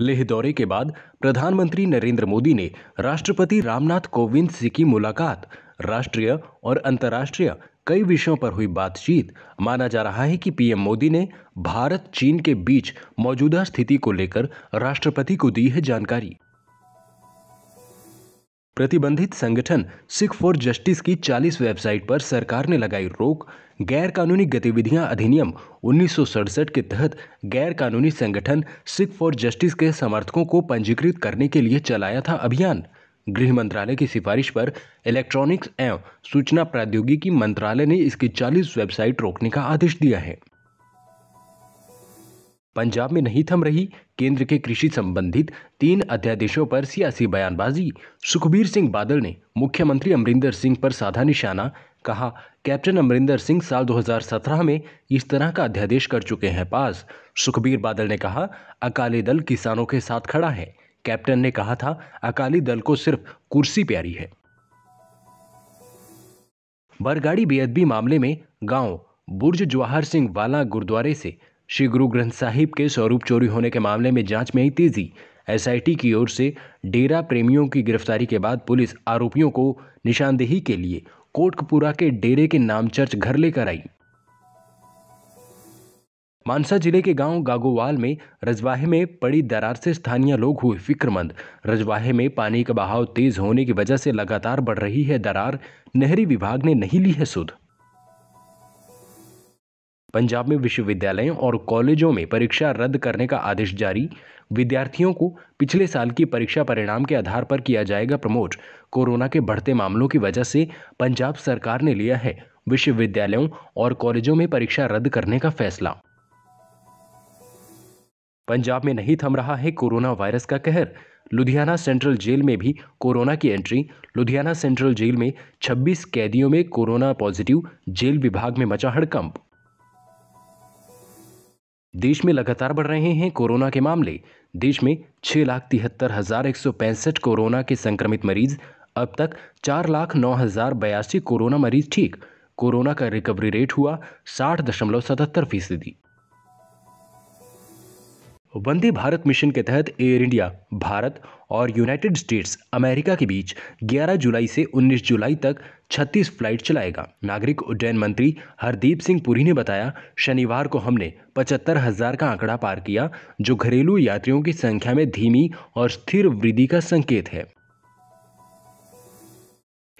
लेह दौरे के बाद प्रधानमंत्री नरेंद्र मोदी ने राष्ट्रपति रामनाथ कोविंद से की मुलाकात राष्ट्रीय और अंतर्राष्ट्रीय कई विषयों पर हुई बातचीत माना जा रहा है कि पीएम मोदी ने भारत चीन के बीच मौजूदा स्थिति को लेकर राष्ट्रपति को दी है जानकारी प्रतिबंधित संगठन सिख फॉर जस्टिस की 40 वेबसाइट पर सरकार ने लगाई रोक गैर कानूनी गतिविधियां अधिनियम उन्नीस के तहत गैर कानूनी संगठन सिख फॉर जस्टिस के समर्थकों को पंजीकृत करने के लिए चलाया था अभियान गृह मंत्रालय की सिफारिश पर इलेक्ट्रॉनिक्स एवं सूचना प्रौद्योगिकी मंत्रालय ने इसकी 40 वेबसाइट रोकने का आदेश दिया है पंजाब में नहीं थम रही केंद्र के कृषि संबंधित तीन अध्यादेशों पर सियासी बयानबाजी सुखबीर सिंह बादल ने मुख्यमंत्री अमरिंदर सिंह पर साधा निशाना कहा कैप्टन अमरिंदर सिंह साल 2017 में इस तरह का अध्यादेश कर चुके हैं पास सुखबीर बादल ने कहा अकाली दल किसानों के साथ खड़ा है कैप्टन ने कहा था अकाली दल को सिर्फ कुर्सी प्यारी है बरगाड़ी बेअदबी मामले में गांव बुर्ज जवाहर सिंह वाला गुरुद्वारे से श्री गुरु ग्रंथ साहिब के स्वरूप चोरी होने के मामले में जांच में आई तेजी एसआईटी की ओर से डेरा प्रेमियों की गिरफ्तारी के बाद पुलिस आरोपियों को निशानदेही के लिए कोटकपुरा के डेरे के नामचर्च घर लेकर आई मानसा जिले के गांव गागोवाल में रजवाहे में पड़ी दरार से स्थानीय लोग हुए फिक्रमंद रजवाहे में पानी का बहाव तेज होने की वजह से लगातार बढ़ रही है दरार नहरी विभाग ने नहीं ली है सुध पंजाब में विश्वविद्यालयों और कॉलेजों में परीक्षा रद्द करने का आदेश जारी विद्यार्थियों को पिछले साल की परीक्षा परिणाम के आधार पर किया जाएगा प्रमोट कोरोना के बढ़ते मामलों की वजह से पंजाब सरकार ने लिया है विश्वविद्यालयों और कॉलेजों में परीक्षा रद्द करने का फैसला पंजाब में नहीं थम रहा है कोरोना वायरस का कहर लुधियाना सेंट्रल जेल में भी कोरोना की एंट्री लुधियाना सेंट्रल जेल में 26 कैदियों में कोरोना पॉजिटिव जेल विभाग में मचा हड़कंप देश में लगातार बढ़ रहे हैं कोरोना के मामले देश में छः लाख तिहत्तर हज़ार एक सौ पैंसठ कोरोना के संक्रमित मरीज अब तक चार लाख नौ हज़ार बयासी कोरोना मरीज ठीक कोरोना का रिकवरी रेट हुआ साठ दशमलव सतहत्तर फीसदी वंदे भारत मिशन के तहत एयर इंडिया भारत और यूनाइटेड स्टेट्स अमेरिका के बीच 11 जुलाई से 19 जुलाई तक 36 फ्लाइट चलाएगा नागरिक उड्डयन मंत्री हरदीप सिंह पुरी ने बताया शनिवार को हमने पचहत्तर हजार का आंकड़ा पार किया जो घरेलू यात्रियों की संख्या में धीमी और स्थिर वृद्धि का संकेत है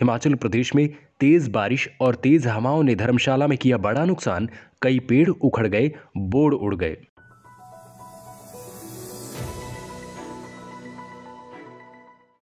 हिमाचल प्रदेश में तेज बारिश और तेज हवाओं ने धर्मशाला में किया बड़ा नुकसान कई पेड़ उखड़ गए बोर्ड उड़ गए